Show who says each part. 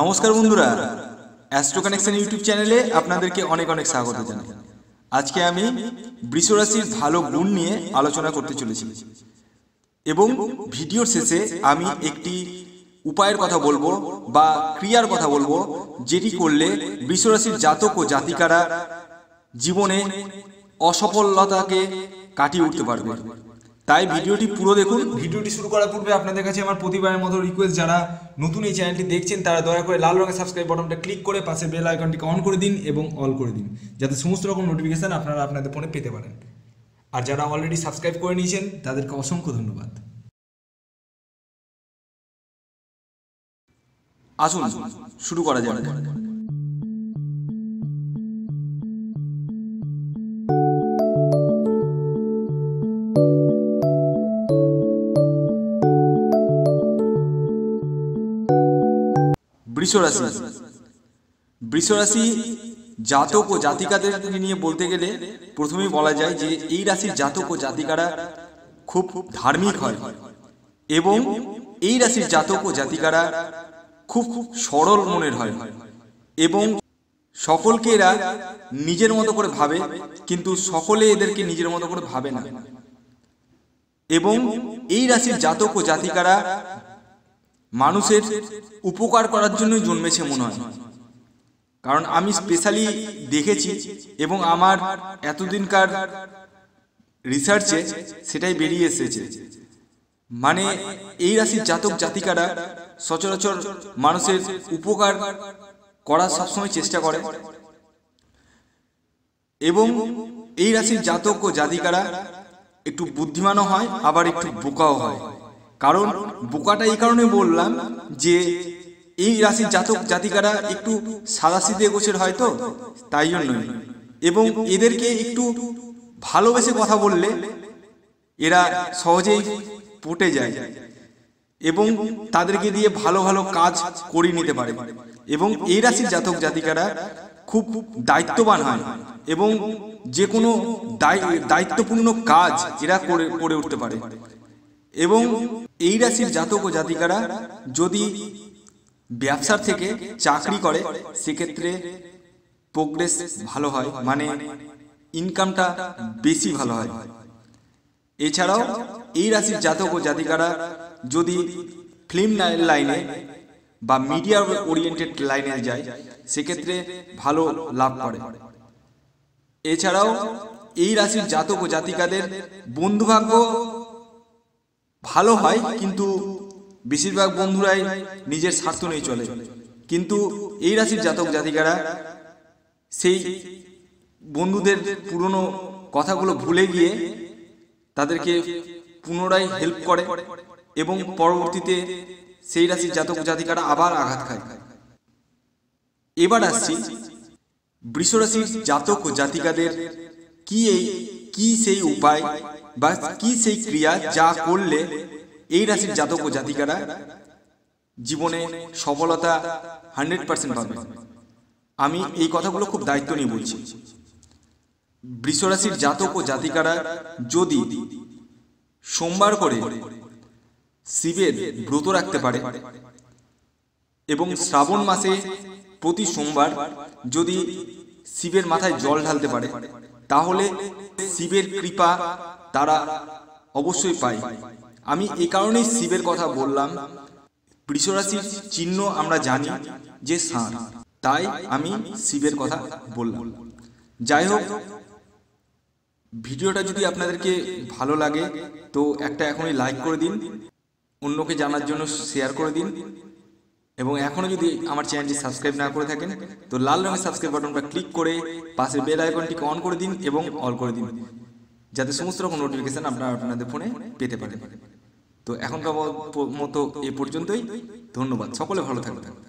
Speaker 1: নমস্কার বন্ধুরা astro connection YouTube চ্যানেলে আপনাদেরকে অনেক অনেক স্বাগত জানাই আজকে আমি বৃষরাশির ভালো গুণ নিয়ে আলোচনা করতে চলেছি এবং ভিডিওর শেষে আমি একটি উপায়ের কথা বলবো বা ক্রিয়ার কথা বলবো যেটি করলে বৃষরাশির জাতক ও জাতিকারা জীবনে অসফলতাকে কাটিয়ে উঠতে পারবে তাই ভিডিওটি পুরো দেখুন ভিডিওটি শুরু করার পূর্বে আপনাদের কাছে আমার প্রতিবারের মতো রিকোয়েস্ট যারা নতুন এই চ্যানেলটি দেখছেন তারা দয়া করে লাল রঙের সাবস্ক্রাইব বাটনটা ক্লিক করে পাশে বেল আইকনটিকে অন করে দিন এবং অল করে দিন যাতে সমস্ত রকম নোটিফিকেশান আপনারা আপনাদের ফোনে পেতে পারেন আর যারা অলরেডি সাবস্ক্রাইব করে নিয়েছেন তাদেরকে অসংখ্য ধন্যবাদ আসুন শুরু করা যাবে বৃষরাশি বৃষরাশি জাতক ও জাতিকাদের নিয়ে বলতে গেলে প্রথমেই বলা যায় যে এই রাশির জাতক ও জাতিকারা খুব ধার্মিক হয় এবং এই রাশির জাতক ও জাতিকারা খুব খুব সরল মনের হয় এবং সকলকে এরা নিজের মতো করে ভাবে কিন্তু সকলে এদেরকে নিজের মতো করে ভাবে না এবং এই রাশির জাতক ও জাতিকারা মানুষের উপকার করার জন্যই জন্মেছে মনে হয় কারণ আমি স্পেশালি দেখেছি এবং আমার এতদিনকার রিসার্চে সেটাই বেরিয়ে এসেছে মানে এই রাশির জাতক জাতিকারা সচরাচর মানুষের উপকার করার সবসময় চেষ্টা করে এবং এই রাশির জাতক ও জাতিকারা একটু বুদ্ধিমানও হয় আবার একটু বোকাও হয় কারণ বোকাটা এই কারণে বললাম যে এই রাশির জাতক জাতিকারা একটু সাদাসিদে গোছের হয় তো তাই জন্যই এবং এদেরকে একটু ভালোবেসে কথা বললে এরা সহজেই পটে যায় এবং তাদেরকে দিয়ে ভালো ভালো কাজ করিয়ে নিতে পারে এবং এই রাশির জাতক জাতিকারা খুব দায়িত্ববান হয় এবং যে কোনো দায়িত্বপূর্ণ কাজ এরা করে করে উঠতে পারে এবং এই রাশির জাতক ও জাতিকারা যদি ব্যবসার থেকে চাকরি করে সেক্ষেত্রে প্রোগ্রেস ভালো হয় মানে ইনকামটা মানে বেশি ভালো হয় এছাড়াও এই রাশির জাতক ও জাতিকারা যদি ফিল্ম লাইনে বা মিডিয়া ওরিয়েন্টেড লাইনে যায় সেক্ষেত্রে ভালো লাভ করে এছাড়াও এই রাশির জাতক ও জাতিকাদের বন্ধুভাগ্য ভালো হয় কিন্তু বেশিরভাগ বন্ধুরাই নিজের স্বার্থ নিয়ে চলে কিন্তু এই রাশির জাতক জাতিকারা সেই বন্ধুদের পুরনো কথাগুলো ভুলে গিয়ে তাদেরকে পুনরায় হেল্প করে
Speaker 2: এবং পরবর্তীতে
Speaker 1: সেই রাশির জাতক জাতিকারা আবার আঘাত খায় এবার আসছি বৃষরাশির জাতক ও জাতিকাদের কি এই কি সেই উপায় বা কি সেই ক্রিয়া যা করলে এই রাশির জাতক ও জাতিকারা জীবনে সফলতা হান্ড্রেড পার্সেন্ট পাবে আমি এই কথাগুলো খুব দায়িত্ব নিয়ে বলছি বৃষরাশির জাতক ও জাতিকারা যদি সোমবার করে শিবের ব্রত রাখতে পারে এবং শ্রাবণ মাসে প্রতি সোমবার যদি শিবের মাথায় জল ঢালতে পারে তাহলে শিবের কৃপা তারা অবশ্যই পায় আমি এ কারণেই শিবের কথা বললাম বৃষরাশির চিহ্ন আমরা জানি যে সাঁড় তাই আমি শিবের কথা বললাম যাই হোক ভিডিওটা যদি আপনাদেরকে ভালো লাগে তো একটা এখনই লাইক করে দিন অন্যকে জানার জন্য শেয়ার করে দিন এবং এখনও যদি আমার চ্যানেলটি সাবস্ক্রাইব না করে থাকেন তো লাল রঙের সাবস্ক্রাইব বাটনটা ক্লিক করে পাশের বেল আইকনটিকে অন করে দিন এবং অল করে দিন যাতে সমস্ত রকম নোটিফিকেশান আপনারা আপনাদের ফোনে পেতে পারেন তো এখনকার মতো এ পর্যন্তই ধন্যবাদ সকলে ভালো থাকবেন